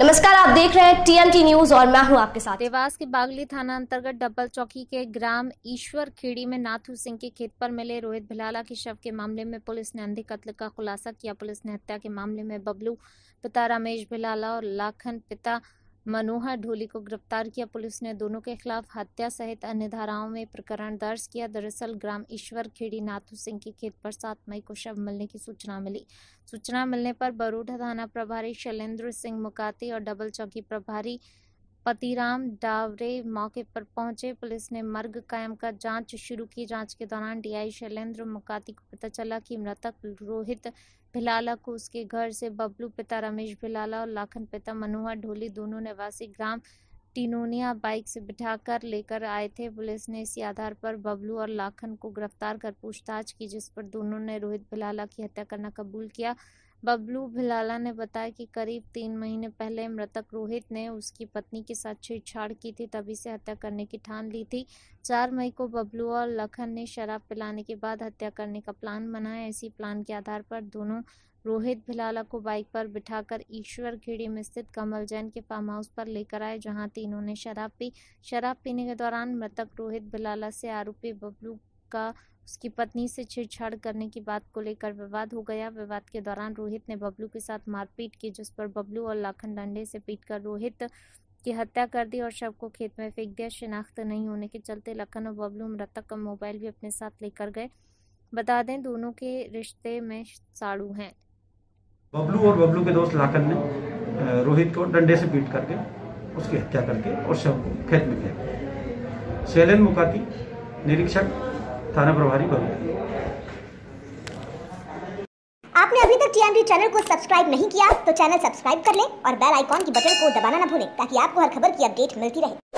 नमस्कार आप देख रहे हैं टीएमटी न्यूज और मैं हूं आपके साथ देवास के बागली थाना अंतर्गत डब्बल चौकी के ग्राम ईश्वर खेड़ी में नाथू सिंह के खेत पर मिले रोहित भिलाला के शव के मामले में पुलिस ने अंधे कत्ल का खुलासा किया पुलिस ने हत्या के मामले में बबलू पिता रमेश भिलाला और लाखन पिता मनोहर ढोली को गिरफ्तार किया पुलिस ने दोनों के खिलाफ हत्या सहित अन्य धाराओं में प्रकरण दर्ज किया दरअसल ग्राम ईश्वर खेड़ी नाथू सिंह के खेत पर सात मई को शव मिलने की सूचना मिली सूचना मिलने पर बरूढा थाना प्रभारी शैलेंद्र सिंह मुकाती और डबल चौकी प्रभारी पतिराम डावरे मौके पर पहुंचे पुलिस ने मर्ग कायम कर जांच शुरू की जांच के दौरान डीआई शैलेंद्र मुकाती को पता चला कि मृतक रोहित भिलाला को उसके घर से बबलू पिता रमेश भिलाला और लाखन पिता मनोहर ढोली दोनों निवासी ग्राम टिनोनिया बाइक से बिठाकर लेकर आए थे पुलिस ने इसी आधार पर बबलू और लाखन को गिरफ्तार कर पूछताछ की जिस पर दोनों ने रोहित भिलाला की हत्या करना कबूल किया बबलू भिलाला ने बताया कि करीब तीन महीने पहले मृतक रोहित ने उसकी पत्नी के साथ छेड़छाड़ की थी तभी से हत्या करने की ठान ली थी चार मई को बबलू और लखन ने शराब पिलाने के बाद हत्या करने का प्लान बनाया इसी प्लान के आधार पर दोनों रोहित भिलाला को बाइक पर बिठाकर ईश्वर खेड़ी में स्थित कमल जैन के फार्म हाउस पर लेकर आए जहां तीनों ने शराब पी शराब पीने के दौरान मृतक रोहित भिलाला से आरोपी बबलू का उसकी पत्नी से छेड़छाड़ करने की बात को लेकर विवाद हो गया विवाद के दौरान रोहित ने बबलू के साथ मारपीट की जिस पर बबलू और लाखन डंडे से कर रोहित की हत्या कर दी और शव को खेत में फेंक दिया शिनाख्त नहीं होने के चलते लखन और बबलू मृतक का मोबाइल भी अपने साथ लेकर गए बता दें दोनों के रिश्ते में साड़ू हैं बबलू और बबलू के दोस्त लाखन ने रोहित को डंडे से पीट करके उसकी हत्या करके और शव को खेत में फेंक शैलन मुकाती निरीक्षक थाना प्रभारी बरूद आपने अभी तक टीएमडी चैनल को सब्सक्राइब नहीं किया तो चैनल सब्सक्राइब कर लें और बेल आइकॉन की बटन को दबाना ना भूलें ताकि आपको हर खबर की अपडेट मिलती रहे